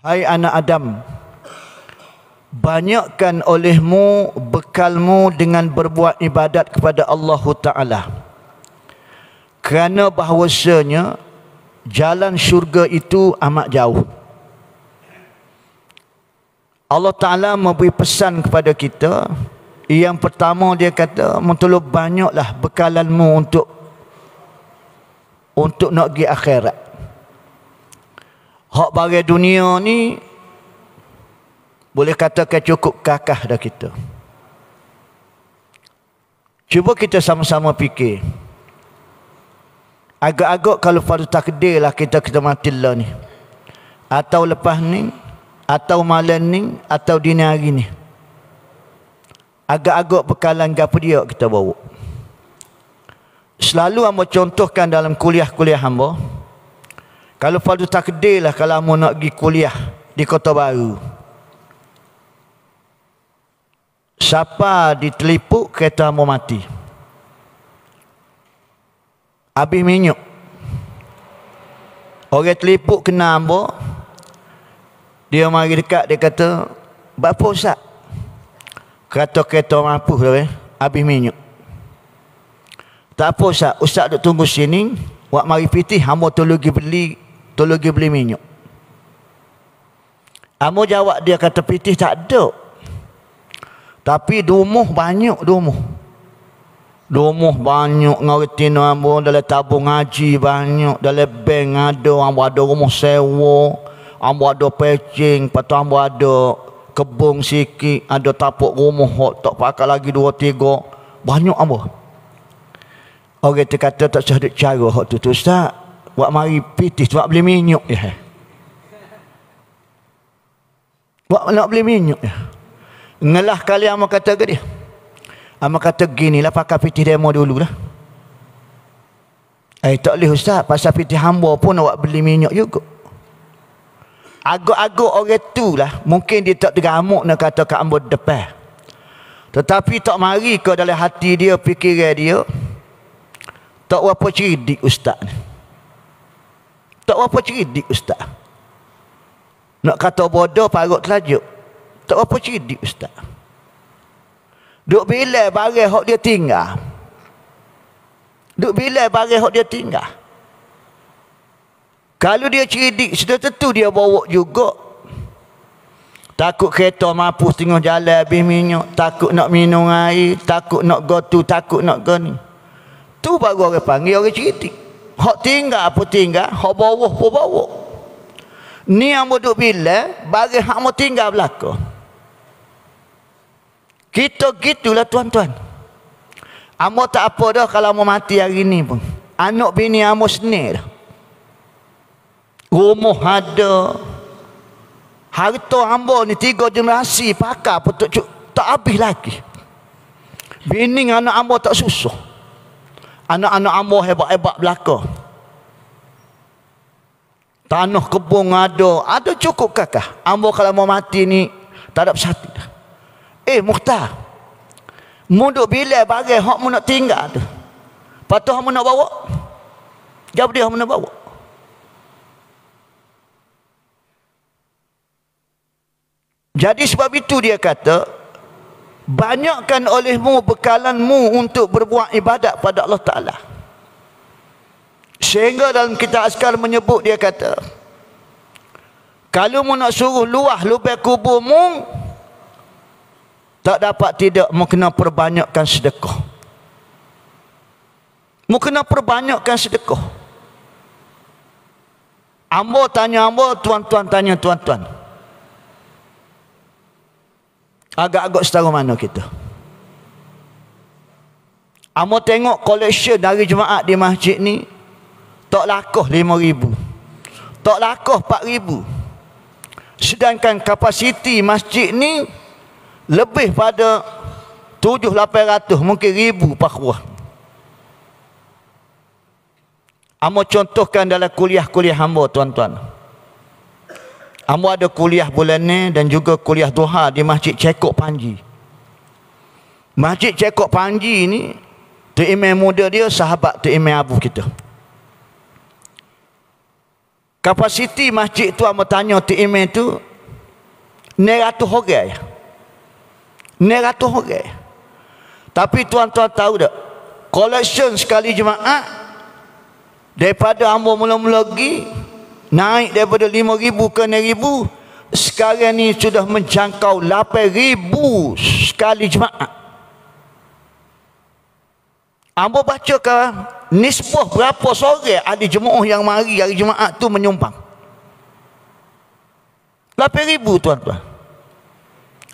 Hai anak Adam Banyakkan olehmu bekalmu dengan berbuat ibadat kepada Allah Ta'ala Kerana bahawasanya jalan syurga itu amat jauh Allah Ta'ala memberi pesan kepada kita Yang pertama dia kata Mentulup banyaklah bekalanmu untuk Untuk nak pergi akhirat Hak barang dunia ni boleh kata cukup kakah dah kita. Cuba kita sama-sama fikir. Agak-agak kalau fardu takdir lah kita kita mati lah ni. Atau lepas ni. Atau malam ni. Atau dini hari ni. Agak-agak bekalan gapa dia kita bawa. Selalu hamba contohkan dalam kuliah-kuliah hamba. -kuliah kalau fardu takdir lah kalau mau nak pergi kuliah di kota baru. Siapa ditelipuk kereta mau mati. Habis minyak. Orang telipuk kena ambo. Dia mari dekat dia kata, "Berapa usah?" Kata kereta mampu tu eh, habis minyak. Tak apa usah, usah duk tunggu sini, Wak mari piti hamba tolong pergi beli tolong pergi beli minyak. Amu jawab dia kata pitih tak ada. Tapi dumuh banyak dumuh. Dumuh banyak ngerti no amu dalam tabung haji banyak dalam bank ada amu ada rumah sewa, amu ada pecing, patu amu ada kebun sikit, ada tapuk rumah hok tak pakai lagi dua tiga. Banyak amu. Orang tu kata tak sedek cara hok tu tu ustaz buat mari pitih sebab beli minyak ya. Buat nak beli minyak ya. Ngelah kali ama kata ke dia. Ama kata gini lah pakai pitih demo dulu lah. Eh tak boleh ustaz pasal pitih hamba pun awak beli minyak juga. Agak-agak orang tu lah mungkin dia tak tergamuk nak kata kat ambo depan. Tetapi tak mari ke dalam hati dia, fikiran dia. Tak apa ciri ustaz ni tak apa ceridik ustaz nak kata bodoh parut telajuk tak apa ceridik ustaz duk bila barang hok dia tinggal duk bila barang hok dia tinggal kalau dia ceridik sudah tentu dia bawa juga Takut kereta mampus tengah jalan habis minyak. Takut nak minum air. Takut nak go tu. Takut nak go ni. Tu baru orang panggil orang cerita. Hak tinggal apa tinggal, hak bawah apa bawah. Ni yang duduk bila, bagi hak mau tinggal belakang. Kita gitulah tuan-tuan. Amo tak apa dah kalau mau mati hari ni pun. Anak bini amo sendiri dah. Rumah ada. Harta hamba ni tiga generasi pakar pun tak, tak habis lagi. Bini anak hamba tak susah anak-anak ambo hebat-hebat belaka. Tanah kebun ada, ada cukup kakak. Ambo kalau mau mati ni tak ada pesati Eh Muhta, Mu bila bagi hak mu nak tinggal tu. Patuh mu nak bawa. Jawab dia mu nak bawa. Jadi sebab itu dia kata, banyakkan olehmu bekalanmu untuk berbuat ibadat pada Allah Ta'ala sehingga dalam kita askar menyebut dia kata kalau mu nak suruh luah lubang kuburmu tak dapat tidak mu kena perbanyakkan sedekah mu kena perbanyakkan sedekah Ambo tanya ambo, tuan-tuan tanya tuan-tuan. Agak-agak setara mana kita? Amo tengok collection dari jemaah di masjid ni tak lakoh ribu, Tak lakoh ribu. Sedangkan kapasiti masjid ni lebih pada tujuh lapan ratus mungkin ribu pakhwah. Amo contohkan dalam kuliah-kuliah hamba tuan-tuan. Ambo ada kuliah bulan ni dan juga kuliah duha di Masjid Cekok Panji. Masjid Cekok Panji ni tu imam muda dia sahabat tu imam abu kita. Kapasiti masjid tu ambo tanya tu imam tu 900 orang. 900 ya? orang. Ya? Tapi tuan-tuan tahu tak? Collection sekali jemaah daripada ambo mula-mula pergi -mula naik daripada ribu ke enam ribu sekarang ni sudah menjangkau ribu sekali jemaah Ambo baca ke nisbah berapa sore ahli jemaah yang mari hari jemaah tu menyumbang ribu tuan-tuan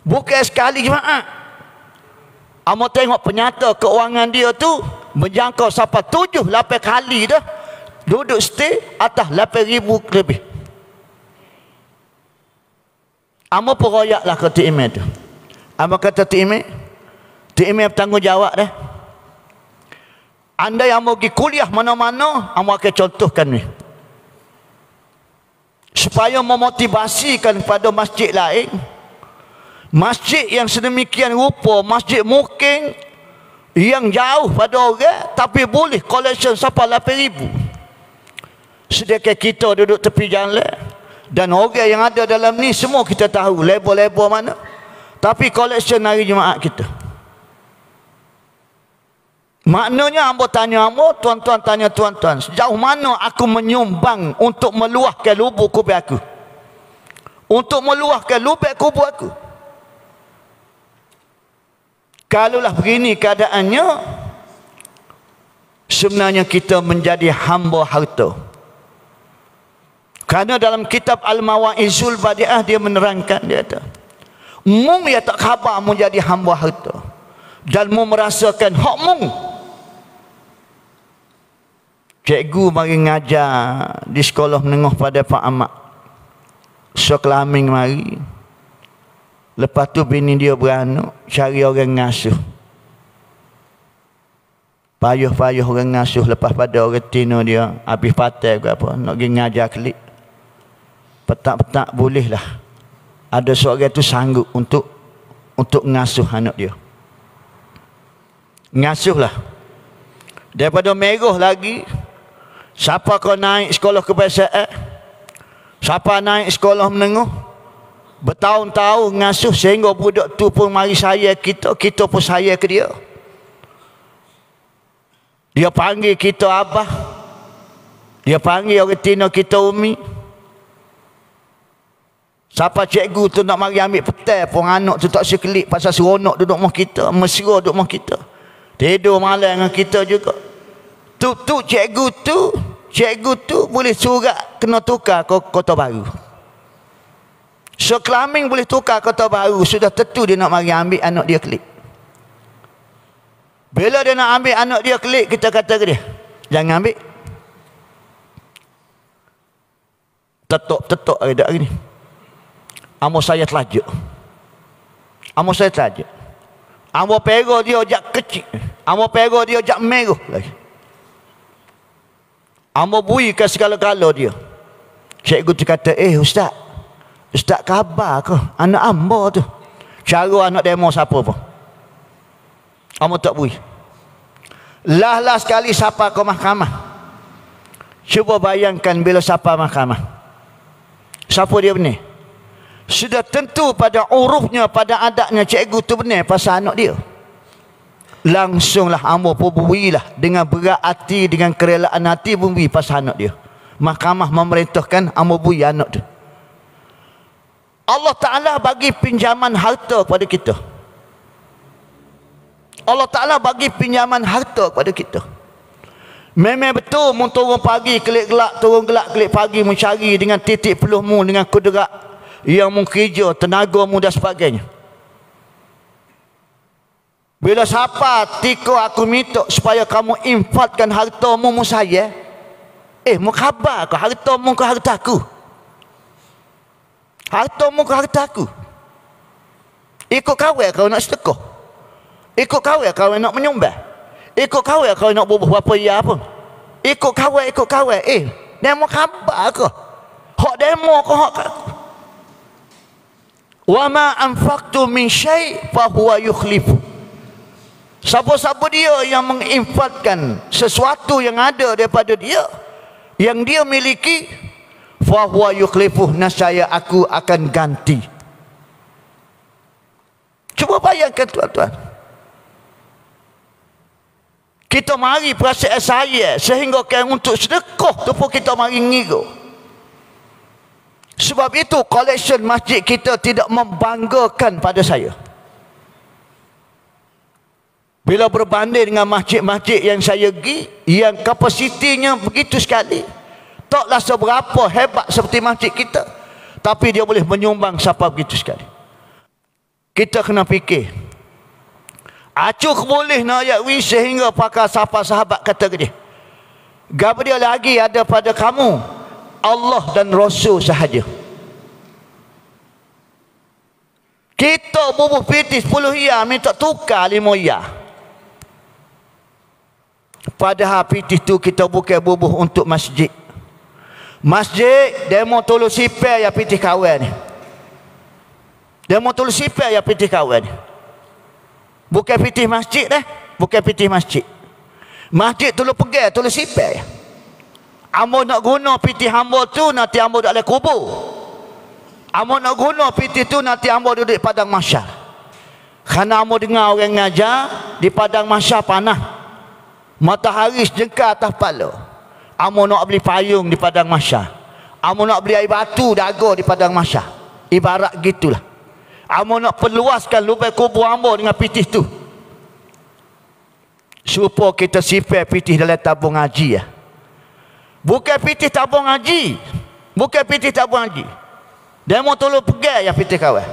bukan sekali jemaah Amo tengok penyata keuangan dia tu menjangkau sampai tujuh lapan kali dah duduk stay atas ribu lebih. Amo lah ke Tim tu. Amo kata Tim Tim yang bertanggungjawab dah. Anda yang mau pergi kuliah mana-mana, amo akan contohkan ni. Supaya memotivasikan pada masjid lain. Masjid yang sedemikian rupa, masjid mungkin yang jauh pada orang tapi boleh collection sampai 8000. Sedekah kita duduk tepi jalan. Dan orang yang ada dalam ni semua kita tahu. lebo lebo mana. Tapi collection hari Jumaat kita. Maknanya hamba tanya hamba, tuan-tuan tanya tuan-tuan. Sejauh mana aku menyumbang untuk meluahkan lubuk kubur aku? Untuk meluahkan lubuk kubur aku? Kalaulah begini keadaannya, sebenarnya kita menjadi hamba harta. Karena dalam kitab Al-Mawa'izul Badiah dia menerangkan dia kata, "Mung ya tak khabar mung jadi hamba harta dan mu merasakan hak mung." Cikgu mari ngajar di sekolah menengah pada Pak Amak. Soklaming mari. Lepas tu bini dia beranak cari orang ngasuh. Payuh-payuh orang ngasuh lepas pada orang tino dia habis patah ke apa nak pergi ngajar kelik petak-petak bolehlah ada seorang itu sanggup untuk untuk ngasuh anak dia ngasuhlah daripada merah lagi siapa kau naik sekolah ke PSR siapa naik sekolah menengah bertahun-tahun ngasuh sehingga budak tu pun mari saya kita kita pun saya ke dia dia panggil kita abah dia panggil orang tina kita umi Siapa cikgu tu nak mari ambil petai pun anak tu tak sekelip pasal seronok duduk rumah kita, mesra duduk rumah kita. Tidur malam dengan kita juga. Tu tu cikgu tu, cikgu tu boleh surat kena tukar ke kota baru. so so, boleh tukar kota baru sudah tentu dia nak mari ambil anak dia kelip. Bila dia nak ambil anak dia kelip kita kata ke dia, jangan ambil. Tetok-tetok hari ni. Amo saya telaja. Amo saya telaja. Amo pego dia ojak kecil. Amo pego dia ojak merah lagi. Amo bui ke segala-gala dia. Cikgu tu kata, "Eh, ustaz. Ustaz khabar ke anak ambo tu? Cara anak demo siapa pun." Amo tak bui. Lah lah sekali siapa ke mahkamah. Cuba bayangkan bila siapa mahkamah. Siapa dia benih? sudah tentu pada urufnya pada adatnya cikgu tu benar pasal anak dia langsunglah ambo lah dengan berat hati dengan kerelaan hati bumi pasal anak dia mahkamah memerintahkan ambo bui anak tu Allah Ta'ala bagi pinjaman harta kepada kita Allah Ta'ala bagi pinjaman harta kepada kita Memang betul mun turun pagi kelik kelak turun gelak kelik pagi mencari dengan titik peluh mu dengan kudrat yang mengkerja tenaga muda sebagainya bila siapa tiko aku minta supaya kamu infatkan harta mu saya eh mu khabar ke harta mu ke harta aku harta mu ke harta aku ikut kawai kau nak setekah ikut kawai kau nak menyumbah ikut kawai kau nak bubuh apa ya pun ikut kawai ikut kawai eh dia mu khabar ke hak demo ke hak aku wa ma anfaqtu min syai' fa huwa yukhlifu Siapa-siapa dia yang menginfakkan sesuatu yang ada daripada dia yang dia miliki fa huwa yukhlifu nasaya aku akan ganti Cuba bayangkan tuan-tuan kita mari perasaan saya sehingga kan untuk sedekah tu pun kita mari ngigo. Sebab itu collection masjid kita tidak membanggakan pada saya. Bila berbanding dengan masjid-masjid yang saya pergi, yang kapasitinya begitu sekali. Taklah seberapa hebat seperti masjid kita. Tapi dia boleh menyumbang siapa begitu sekali. Kita kena fikir. Acuh boleh nak ayat wis sehingga pakar sahabat-sahabat kata ke dia. Gabriel lagi ada pada kamu. Allah dan Rasul sahaja. Kita bubuh piti 10 iya minta tukar lima iya. Padahal piti itu kita buka bubuh untuk masjid. Masjid dia mau tolong sipir ya piti kawan ni. mau tolong sipir ya piti kawan ni. Bukan piti masjid dah, bukan piti masjid. Masjid tolong pegang tolong sipir. Ya. Amo nak guna piti hamba tu nanti hamba duduk dalam kubur. Amo nak guna piti tu nanti hamba duduk padang mahsyar. Karena amo dengar orang ngajar di padang mahsyar panah. Matahari sejengkal atas kepala. Amo nak beli payung di padang mahsyar. Amo nak beli air batu dago di padang mahsyar. Ibarat gitulah. Amo nak perluaskan lubang kubur amo dengan piti tu. Supo kita sifir piti dalam tabung haji ya. Lah. Bukan pitih tabung haji. Bukan pitih tabung haji. Dia mau tolong pegang ya pitih kawan.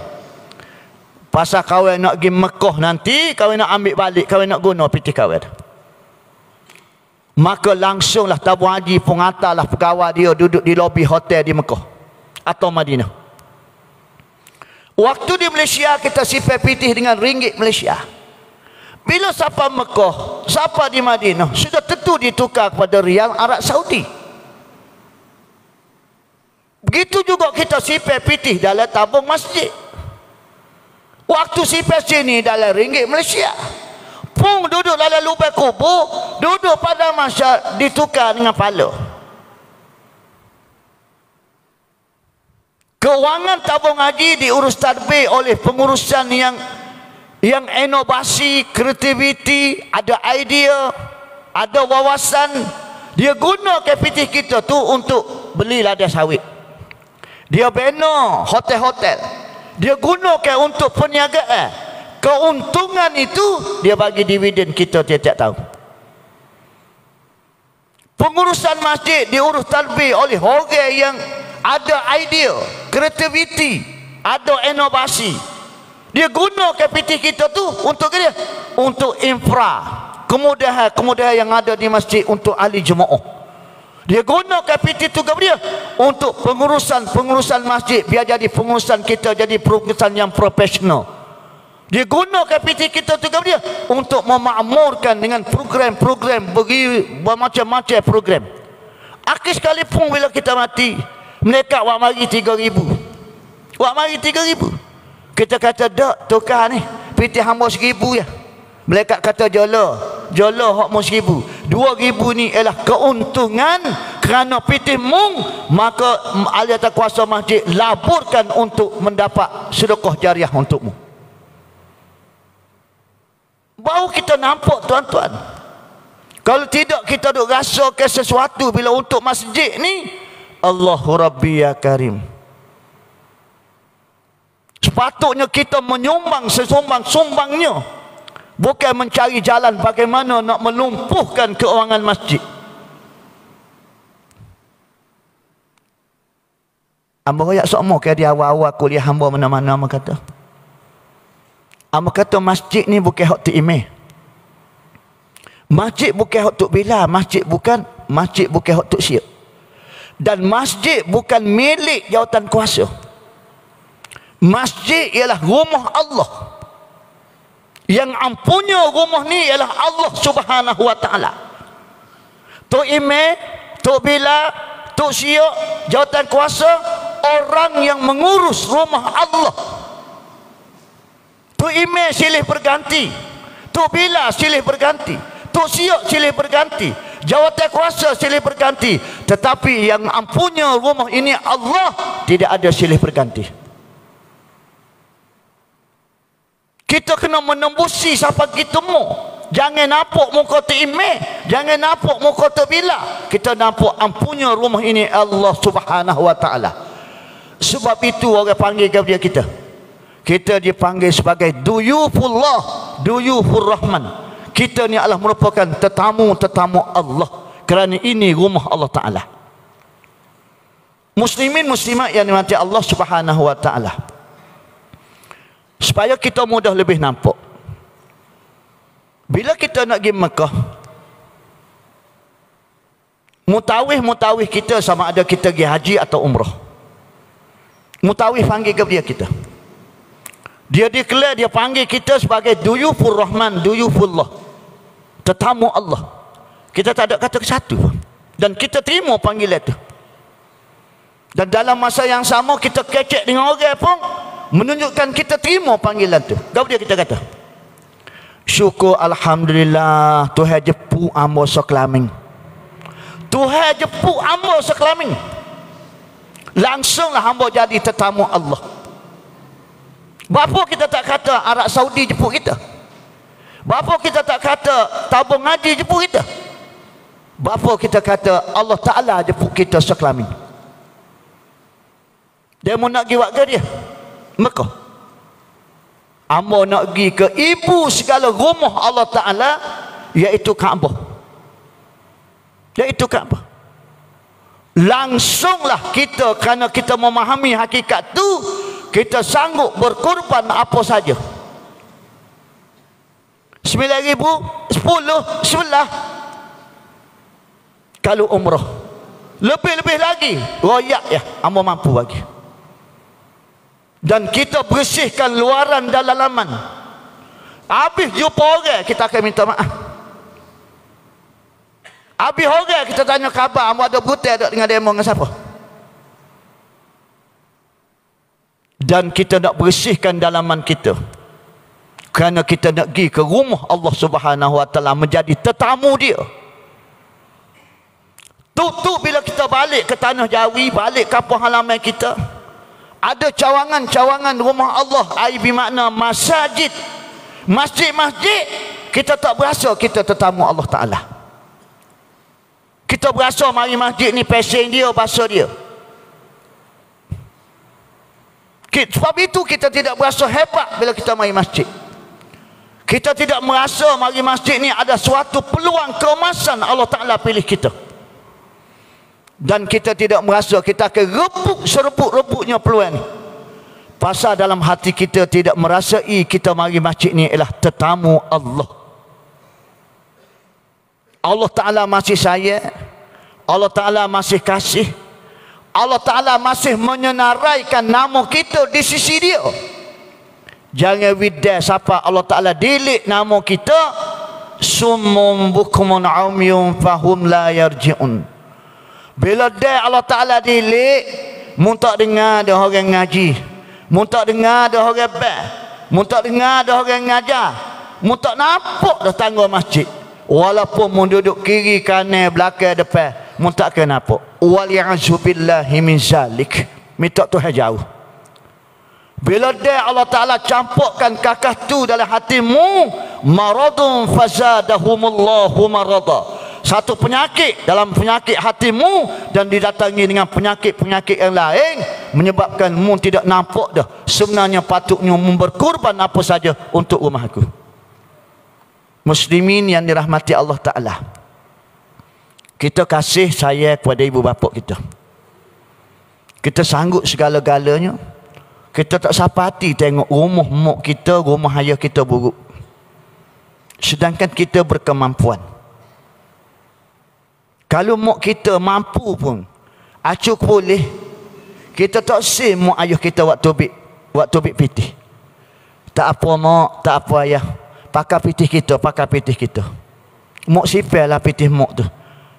Pasal kawan nak pergi Mekah nanti, kawan nak ambil balik, kawan nak guna pitih kawan. Maka langsunglah tabung haji pun hantarlah pegawai dia duduk di lobi hotel di Mekah. Atau Madinah. Waktu di Malaysia kita sifat pitih dengan ringgit Malaysia. Bila siapa Mekah, siapa di Madinah, sudah tentu ditukar kepada riyal Arab Saudi. Begitu juga kita sipe pitih dalam tabung masjid. Waktu sipe sini dalam ringgit Malaysia. pung duduk dalam lupa kubur. Duduk pada masa ditukar dengan pala. Kewangan tabung haji diurus tadbir oleh pengurusan yang yang inovasi, kreativiti, ada idea, ada wawasan. Dia guna kapitis kita tu untuk beli lada sawit dia bina hotel-hotel dia gunakan untuk perniagaan keuntungan itu dia bagi dividen kita tiap-tiap tahun pengurusan masjid diurus talbi oleh orang yang ada idea kreativiti ada inovasi dia guna KPT kita tu untuk dia untuk infra kemudahan kemudahan yang ada di masjid untuk ahli jemaah dia guna KPT tugas dia untuk pengurusan-pengurusan masjid biar jadi pengurusan kita jadi pengurusan yang profesional. Dia guna KPT kita tugas dia untuk memakmurkan dengan program-program bagi macam-macam program. Akhir sekali pun bila kita mati, mereka buat mari ribu, Buat mari ribu, Kita kata, tak, tukar ni. Piti hamba ribu ya. Melekat kata jolo, jolo hok mu seribu. Dua ribu ni ialah keuntungan kerana pitih mung. Maka aliatah kuasa masjid laburkan untuk mendapat sedekah jariah untukmu. Baru kita nampak tuan-tuan. Kalau tidak kita duk rasa ke sesuatu bila untuk masjid ni. Allah Rabbi ya Karim. Sepatutnya kita menyumbang sesumbang-sumbangnya. sesumbang sumbangnya bukan mencari jalan bagaimana nak melumpuhkan keuangan masjid. Amba royak sokmo ke di awal-awal kuliah hamba mana-mana amba kata. Amba kata masjid ni bukan hak imeh. Masjid bukan hak tu bila, masjid bukan masjid bukan hak tu syirik. Dan masjid bukan milik jawatan kuasa. Masjid ialah rumah Allah yang ampunya rumah ni ialah Allah Subhanahu Wa Taala. Tu ime, tu bila, tu sio, jawatan kuasa orang yang mengurus rumah Allah. Tu ime silih berganti. Tu bila silih berganti. Tu sio silih berganti. Jawatan kuasa silih berganti. Tetapi yang ampunya rumah ini Allah tidak ada silih berganti. kita kena menembusi siapa kita temu jangan nampak muka tu imeh jangan nampak muka tu bila kita nampak ampunya rumah ini Allah subhanahu wa ta'ala sebab itu orang panggil kepada kita kita dipanggil sebagai duyufullah Rahman. kita ni Allah merupakan tetamu-tetamu Allah kerana ini rumah Allah Ta'ala muslimin muslimat yang dimati Allah subhanahu wa ta'ala supaya kita mudah lebih nampak bila kita nak pergi Mekah mutawih-mutawih kita sama ada kita pergi haji atau umrah mutawih panggil ke dia kita dia declare dia panggil kita sebagai duyuful rahman duyufullah tetamu Allah kita tak ada kata satu dan kita terima panggilan itu dan dalam masa yang sama kita kecek dengan orang pun menunjukkan kita terima panggilan tu. gaul dia kita kata? Syukur alhamdulillah Tuhan jepu ambo sekelaming. Tuhan jepu ambo sekelaming. Langsunglah hamba jadi tetamu Allah. Bapa kita tak kata Arab Saudi jepu kita. Bapa kita tak kata tabung haji jepu kita. Bapa kita kata Allah Taala jepu kita sekelaming. Dia mau nak giwak ke dia? Mekah. Amba nak pergi ke ibu segala rumah Allah Ta'ala iaitu Kaabah. Iaitu Kaabah. Langsunglah kita kerana kita memahami hakikat tu kita sanggup berkorban apa saja. 9,000, 10, 11 kalau umrah. Lebih-lebih lagi royak ya, amba mampu bagi dan kita bersihkan luaran dan dalaman habis jumpa orang kita akan minta maaf habis orang kita tanya khabar amu ada butir ada dengan demo dengan siapa dan kita nak bersihkan dalaman kita kerana kita nak pergi ke rumah Allah Subhanahu Wa Taala menjadi tetamu dia tutup bila kita balik ke tanah Jawi balik kampung halaman kita ada cawangan-cawangan rumah Allah ai bermakna masjid masjid-masjid kita tak berasa kita tetamu Allah Taala kita berasa mari masjid ni passion dia bahasa dia sebab itu kita tidak berasa hebat bila kita mari masjid kita tidak merasa mari masjid ni ada suatu peluang keemasan Allah Ta'ala pilih kita dan kita tidak merasa kita akan rebuk serebuk-rebuknya peluang pasal dalam hati kita tidak merasai kita mari masjid ni ialah tetamu Allah Allah Ta'ala masih saya Allah Ta'ala masih kasih Allah Ta'ala masih menyenaraikan nama kita di sisi dia jangan widah siapa Allah Ta'ala dilik nama kita Sumum bukumun umyum fahum la yarji'un bila dah Allah Ta'ala dilik, muntak dengar dia orang ngaji. muntak dengar dia orang bel. muntak dengar dia orang ngajar. muntak nampak dia tangga masjid. Walaupun mu duduk kiri, kanan, belakang, depan. muntak kena apa. Wali'azubillahi min zalik. Minta tu jauh. Bila dia Allah Ta'ala campurkan kakak tu dalam hatimu. Maradun fazadahumullahu maradah satu penyakit dalam penyakit hatimu dan didatangi dengan penyakit-penyakit yang lain menyebabkan mu tidak nampak dah sebenarnya patutnya mu berkorban apa saja untuk rumahku muslimin yang dirahmati Allah Ta'ala kita kasih saya kepada ibu bapa kita kita sanggup segala-galanya kita tak sapati tengok rumah mak kita rumah ayah kita buruk sedangkan kita berkemampuan kalau mak kita mampu pun, acuk boleh. Kita tak sih mak ayah kita waktu bit waktu bit pitih. Tak apa mak, tak apa ayah. Pakai pitih kita, pakai pitih kita. Mak sipelah pitih mak tu.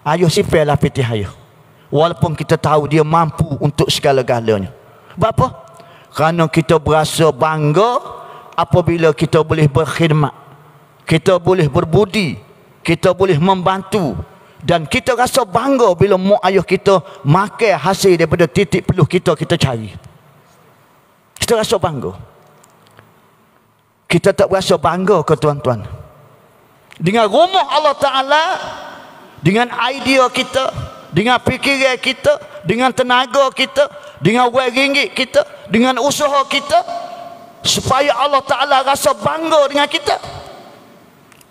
Ayuh sipelah pitih ayuh. Walaupun kita tahu dia mampu untuk segala-galanya. Bapa? Kerana kita berasa bangga apabila kita boleh berkhidmat. Kita boleh berbudi. Kita boleh membantu dan kita rasa bangga bila mak ayah kita makan hasil daripada titik peluh kita kita cari kita rasa bangga kita tak rasa bangga ke tuan-tuan dengan rumah Allah Ta'ala dengan idea kita dengan fikiran kita dengan tenaga kita dengan wang ringgit kita dengan usaha kita supaya Allah Ta'ala rasa bangga dengan kita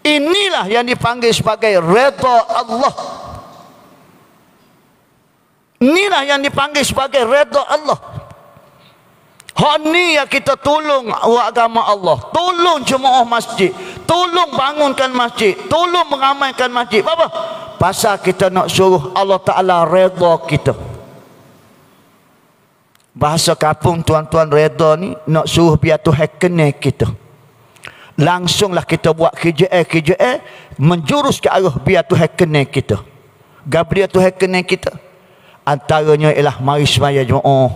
Inilah yang dipanggil sebagai reda Allah. Inilah yang dipanggil sebagai reda Allah. Hani ya kita tolong agama Allah. Tolong jemaah masjid. Tolong bangunkan masjid. Tolong mengamalkan masjid. Apa? Pasal kita nak suruh Allah Ta'ala reda kita. Bahasa kapung tuan-tuan reda ni nak suruh biar tu hekene kita langsunglah kita buat kerja-kerja menjurus ke arah biar Tuhan kenal kita. Gabriel Tuhan kenal kita. Antaranya ialah mari semaya jemaah.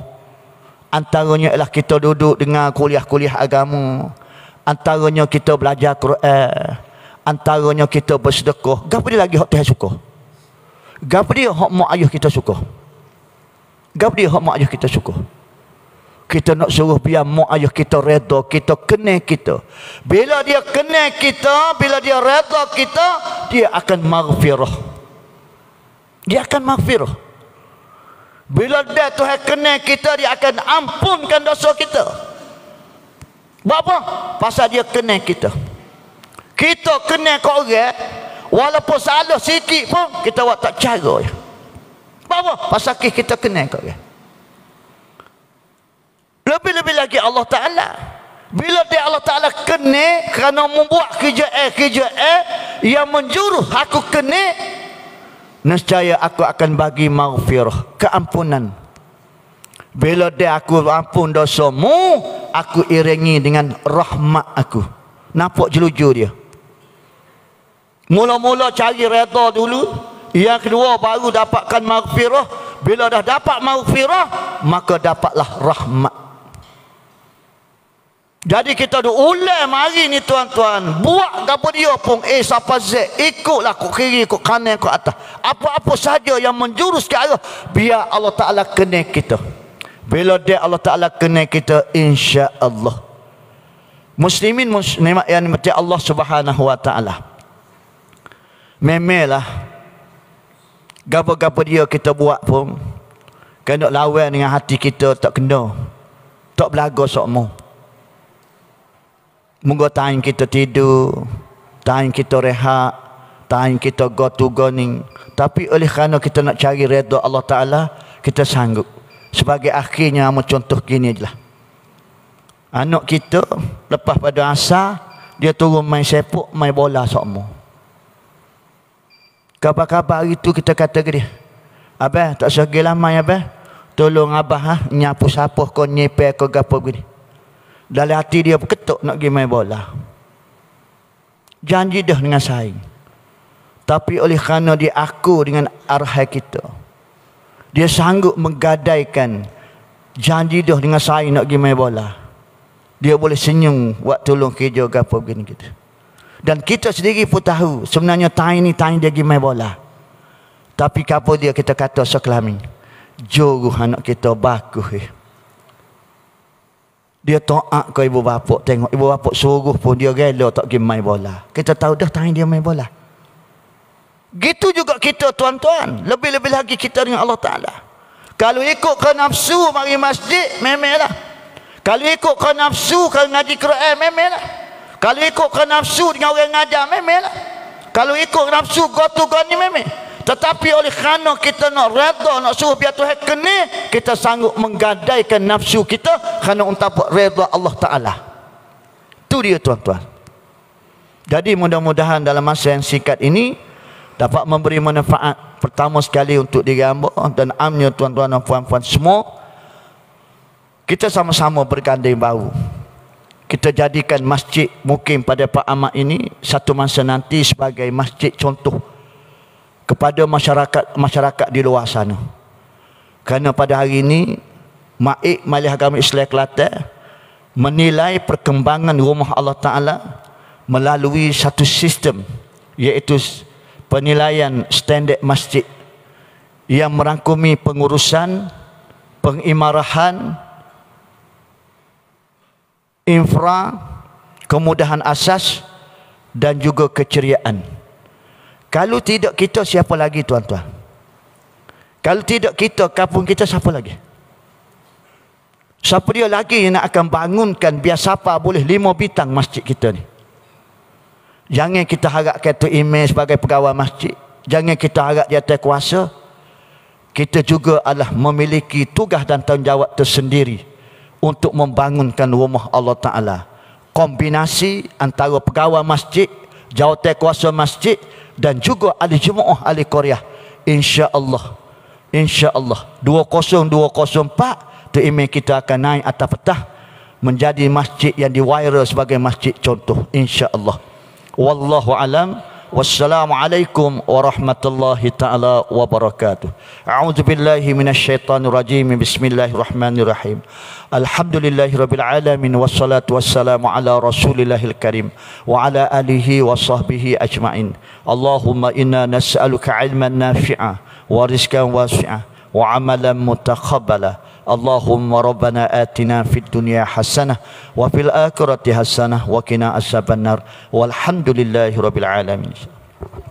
Antaranya ialah kita duduk dengan kuliah-kuliah agama. Antaranya kita belajar Quran. Antaranya kita bersedekah. Gabriel lagi hak Tuhan suka. Gabriel hak mak ayah kita suka. Gabriel hak mak ayah kita suka kita nak suruh biar mak ayah kita reda kita kena kita bila dia kena kita bila dia reda kita dia akan maghfirah dia akan maghfirah bila dia Tuhan kena kita dia akan ampunkan dosa kita buat apa? pasal dia kena kita kita kena ke orang walaupun salah sikit pun kita buat tak cara buat apa? pasal kita kena ke orang lebih-lebih lagi Allah Ta'ala. Bila dia Allah Ta'ala kena kerana membuat kerja eh, kerja eh, yang menjuruh aku kena, nescaya aku akan bagi maghfirah, keampunan. Bila dia aku ampun dosamu, aku iringi dengan rahmat aku. Nampak jeluju dia. Mula-mula cari reda dulu. Yang kedua baru dapatkan maghfirah. Bila dah dapat maghfirah, maka dapatlah rahmat. Jadi kita duk ulai mari ni tuan-tuan. Buat gapo dia pun A sampai Z. Ikutlah kok kiri, kok kanan, kok atas. Apa-apa saja yang menjurus ke arah biar Allah Taala kenal kita. Bila dia Allah Taala kenal kita insya-Allah. Muslimin muslimat yang mati Allah Subhanahu wa taala. Memelah gapo-gapo dia kita buat pun kena lawan dengan hati kita tak kena. Tak belaga sokmo. Moga tayang kita tidur, tayang kita rehat, tayang kita go to go Tapi oleh kerana kita nak cari redha Allah Ta'ala, kita sanggup. Sebagai akhirnya, amu contoh gini lah. Anak kita, lepas pada asa dia turun main sepak, main bola sokmu. Kabar-kabar itu kita kata ke dia. Abah, tak sehari lama ya, Abah. Tolong Abah, ha? nyapu sapuh kau, nyepe kau, gapa begini. Dalam hati dia berketuk nak pergi main bola. Janji dah dengan saya. Tapi oleh kerana dia aku dengan arhai kita. Dia sanggup menggadaikan janji dah dengan saya nak pergi main bola. Dia boleh senyum buat tolong kerja ke apa begini kita. Dan kita sendiri pun tahu sebenarnya tahun ini tahun dia pergi main bola. Tapi kapal dia kita kata sekelami. Juruh anak kita bagus Eh dia taat ke ibu bapa tengok ibu bapa suruh pun dia rela tak pergi main bola kita tahu dah tangan dia main bola gitu juga kita tuan-tuan lebih-lebih lagi kita dengan Allah Ta'ala kalau ikut ke nafsu mari masjid memelah kalau ikut ke nafsu kalau ngaji Quran memelah kalau ikut ke nafsu dengan orang ngajar memelah kalau ikut nafsu go to go ni memelah tetapi oleh kerana kita nak redha nak suruh biar Tuhan kena kita sanggup menggadaikan nafsu kita kerana untuk buat redha Allah Ta'ala tu dia tuan-tuan jadi mudah-mudahan dalam masa yang singkat ini dapat memberi manfaat pertama sekali untuk diri hamba dan amnya tuan-tuan dan puan-puan semua kita sama-sama berganding bahu kita jadikan masjid mungkin pada Pak Ahmad ini satu masa nanti sebagai masjid contoh kepada masyarakat-masyarakat di luar sana. Kerana pada hari ini Maik Malih Agama Islam Kelantan menilai perkembangan rumah Allah Taala melalui satu sistem iaitu penilaian standard masjid yang merangkumi pengurusan, pengimarahan, infra, kemudahan asas dan juga keceriaan. Kalau tidak kita siapa lagi tuan-tuan? Kalau tidak kita kampung kita siapa lagi? Siapa dia lagi yang nak akan bangunkan biar siapa boleh lima bitang masjid kita ni? Jangan kita harap kata imej sebagai pegawai masjid. Jangan kita harap dia atas kuasa. Kita juga adalah memiliki tugas dan tanggungjawab tersendiri untuk membangunkan rumah Allah Ta'ala. Kombinasi antara pegawai masjid, jawatan kuasa masjid dan juga ahli jemaah ahli Korea. InsyaAllah. InsyaAllah. 2024 tu imej kita akan naik atas petah menjadi masjid yang diwira sebagai masjid contoh. InsyaAllah. Wallahu a'lam. Wassalamualaikum warahmatullahi taala wabarakatuh. A'udzu billahi minasy syaithanir rajim. Bismillahirrahmanirrahim. Alhamdulillahirabbil alamin wassalatu wassalamu ala rasulillahil karim wa ala alihi wa ajmain. Allahumma inna nas'aluka ilman nafi'a wa rizqan wasi'a wa amalan mutaqabbala. اللهم ربنا آتنا في الدنيا حسنة وفي الآخرة حسنة وقنا عذاب النار والحمد لله رب العالمين